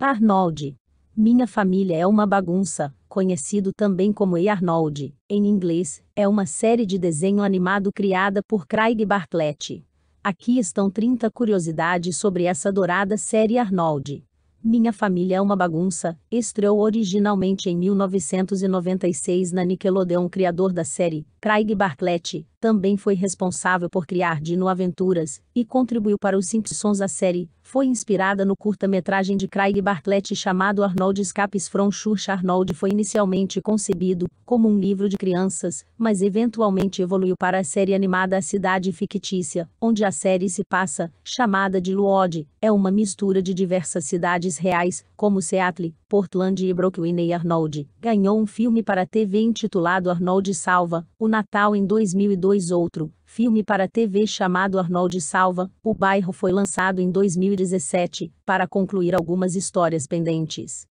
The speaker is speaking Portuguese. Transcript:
Arnold. Minha família é uma bagunça, conhecido também como E. Arnold, em inglês, é uma série de desenho animado criada por Craig Bartlett. Aqui estão 30 curiosidades sobre essa dourada série Arnold. Minha Família é uma Bagunça, estreou originalmente em 1996 na Nickelodeon. Criador da série, Craig Bartlett, também foi responsável por criar Dino Aventuras e contribuiu para os Simpsons. A série foi inspirada no curta-metragem de Craig Bartlett chamado Arnold Escapes from Church. Arnold foi inicialmente concebido como um livro de crianças, mas eventualmente evoluiu para a série animada A Cidade Fictícia, onde a série se passa, chamada de Luod, é uma mistura de diversas cidades reais, como Seattle, Portland e Brooklyn e Arnold, ganhou um filme para TV intitulado Arnold Salva, O Natal em 2002 outro, filme para TV chamado Arnold Salva, O Bairro foi lançado em 2017, para concluir algumas histórias pendentes.